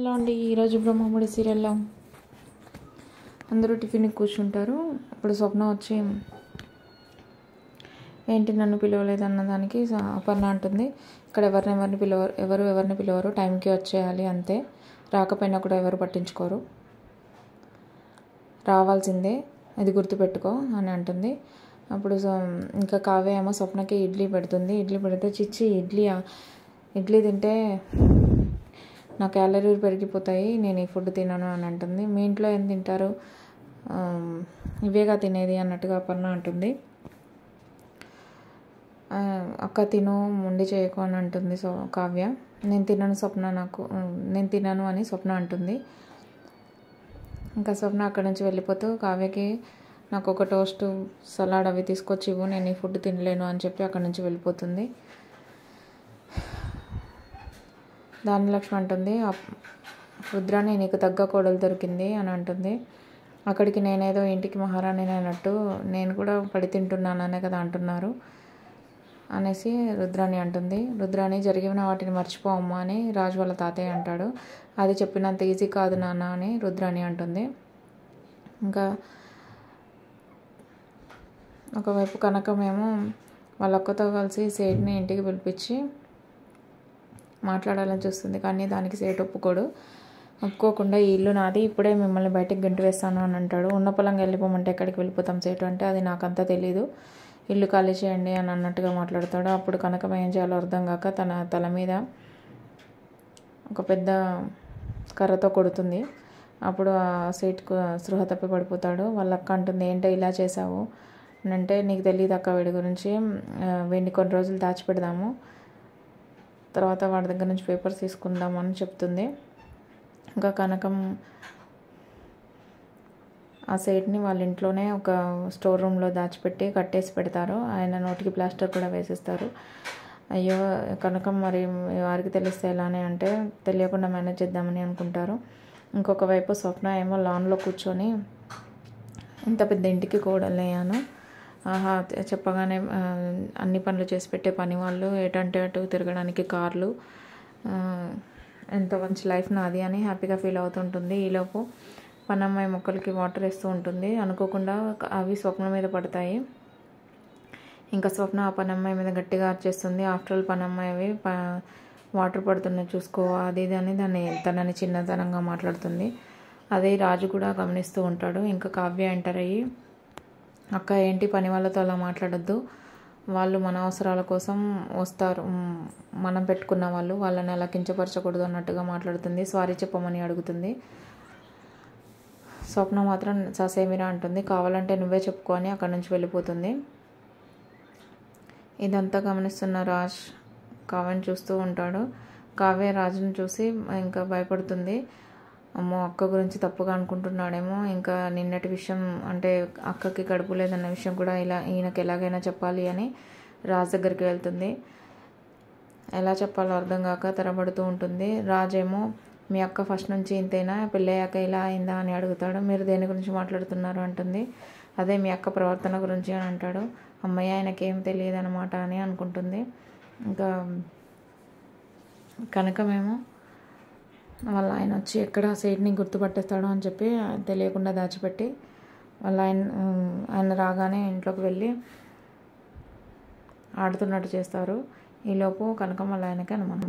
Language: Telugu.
హలో అండి ఈరోజు బ్రహ్మముడి సీరియల్లో అందరూ టిఫిన్ కూర్చుంటారు అప్పుడు స్వప్న వచ్చి ఏంటి నన్ను పిలవలేదు అన్నదానికి అపర్ణ అంటుంది ఇక్కడ ఎవరిని ఎవరిని పిలవరు ఎవరు ఎవరిని పిలవరు టైంకి వచ్చేయాలి అంతే రాకపోయినా కూడా ఎవరు పట్టించుకోరు రావాల్సిందే అది గుర్తుపెట్టుకో అని అంటుంది అప్పుడు ఇంకా కావేమో ఏమో స్వప్నకి ఇడ్లీ పెడుతుంది ఇడ్లీ పెడితే చిచ్చి ఇడ్లీ ఇడ్లీ తింటే నా క్యాలరీలు పెరిగిపోతాయి నేను ఈ ఫుడ్ తినను అని అంటుంది మీ ఇంట్లో ఏం తింటారు ఇవేగా తినేది అన్నట్టుగా అపర్ణ అంటుంది అక్క తిను ముండి చేయకు అని అంటుంది సో కావ్య నేను తినను స్వప్న నాకు నేను తినను అని స్వప్న అంటుంది ఇంకా స్వప్న అక్కడి నుంచి వెళ్ళిపోతూ కావ్యకి నాకు ఒక టోస్ట్ సలాడ్ అవి తీసుకొచ్చి ఇవ్వు నేను ఈ ఫుడ్ తినలేను అని చెప్పి అక్కడి నుంచి వెళ్ళిపోతుంది ధాన్యలక్ష్మి అంటుంది రుద్రాని నీకు తగ్గ కోడలు దొరికింది అని అంటుంది అక్కడికి నేనేదో ఇంటికి మహారాణి అయినట్టు నేను కూడా పడి తింటున్నాననే కదా అంటున్నారు అనేసి రుద్రాణి అంటుంది రుద్రాణి జరిగిన వాటిని మర్చిపోమ్మా అని రాజు వాళ్ళ తాతయ్య అంటాడు అది చెప్పినంత ఈజీ కాదు నాన్న అని రుద్రాణి అంటుంది ఇంకా ఒకవైపు మేము వాళ్ళ అక్కతో కలిసి సేట్ని ఇంటికి పిలిపించి మాట్లాడాలని చూస్తుంది కానీ దానికి సేట్ ఒప్పుకోడు ఒప్పుకోకుండా ఈ ఇల్లు నాది ఇప్పుడే మిమ్మల్ని బయటకు గంటి వేస్తాను అని అంటాడు ఉన్న పొలంగా వెళ్ళిపోమంటే ఎక్కడికి వెళ్ళిపోతాం సేటు అంటే అది నాకంతా తెలీదు ఇల్లు ఖాళీ చేయండి అని అన్నట్టుగా మాట్లాడతాడు అప్పుడు కనకం ఏం చేయాలో అర్థం కాక తన తల మీద ఒక పెద్ద కర్రతో కొడుతుంది అప్పుడు ఆ సీట్కు సృహ తప్పి పడిపోతాడు వాళ్ళ అక్క అంటుంది ఏంటో ఇలా చేసావు అంటే నీకు తెలియదు అక్క వీడి గురించి వీడిని కొన్ని రోజులు దాచిపెడదాము తర్వాత వాడి దగ్గర నుంచి పేపర్స్ తీసుకుందామని చెప్తుంది ఇంకా కనకం ఆ సైట్ని వాళ్ళ ఇంట్లోనే ఒక స్టోర్ రూమ్లో దాచిపెట్టి కట్టేసి పెడతారు ఆయన నోటికి ప్లాస్టర్ కూడా వేసేస్తారు అయ్యో కనకం మరి వారికి తెలిస్తే ఎలానే అంటే తెలియకుండా మేనేజ్ చేద్దామని అనుకుంటారు ఇంకొక వైపు స్వప్న ఏమో లాన్లో కూర్చొని ఇంత పెద్ద ఇంటికి లేయాను ఆహా చెప్పగానే అన్ని పనులు చేసి పెట్టే పని వాళ్ళు ఏటంటే అటు తిరగడానికి కార్లు ఎంతో మంచి లైఫ్ నాది అని హ్యాపీగా ఫీల్ అవుతుంటుంది ఈలోపు పనమ్మాయి మొక్కలకి వాటర్ వేస్తూ ఉంటుంది అనుకోకుండా అవి స్వప్న మీద పడతాయి ఇంకా స్వప్న ఆ పనమ్మాయి మీద గట్టిగా అరిచేస్తుంది ఆఫ్టర్ ఆల్ పనమ్మాయి అవి వాటర్ పడుతున్నాయి చూసుకో అది ఇది అని దాన్ని తనని చిన్నతనంగా మాట్లాడుతుంది అదే రాజు కూడా గమనిస్తూ ఉంటాడు ఇంకా కావ్య ఎంటర్ అయ్యి అక్క ఏంటి పని వాళ్ళతో అలా మాట్లాడద్దు వాళ్ళు మన అవసరాల కోసం వస్తారు మనం పెట్టుకున్న వాళ్ళు వాళ్ళని అలా కించపరచకూడదు అన్నట్టుగా మాట్లాడుతుంది సారీ చెప్పమని అడుగుతుంది స్వప్న మాత్రం ససేమిరా అంటుంది కావాలంటే నువ్వే చెప్పుకో అని అక్కడి నుంచి వెళ్ళిపోతుంది ఇదంతా గమనిస్తున్న రాజ్ కావ్యం చూస్తూ ఉంటాడు కావ్య రాజును చూసి ఇంకా భయపడుతుంది అమ్మో అక్క గురించి తప్పుగా అనుకుంటున్నాడేమో ఇంకా నిన్నటి విషయం అంటే అక్కకి గడుపు లేదన్న విషయం కూడా ఇలా ఈయనకి ఎలాగైనా చెప్పాలి అని రాజు దగ్గరికి వెళ్తుంది ఎలా చెప్పాలో అర్థం కాక తరబడుతూ ఉంటుంది రాజేమో మీ అక్క ఫస్ట్ నుంచి ఇంతేనా పెళ్ళయ్యాక ఇలా అయిందా అని అడుగుతాడు మీరు దేని గురించి మాట్లాడుతున్నారు అంటుంది అదే మీ అక్క ప్రవర్తన గురించి అని అంటాడు అమ్మయ్య ఆయనకేం తెలియదు అనమాట అని అనుకుంటుంది ఇంకా కనుక మేము వాళ్ళ ఆయన వచ్చి ఎక్కడ సైడ్ని గుర్తుపట్టేస్తాడో అని చెప్పి తెలియకుండా దాచిపెట్టి వాళ్ళ ఆయన ఆయన రాగానే ఇంట్లోకి వెళ్ళి ఆడుతున్నట్టు చేస్తారు ఈలోపు కనకం వాళ్ళ ఆయనకి అనుమానం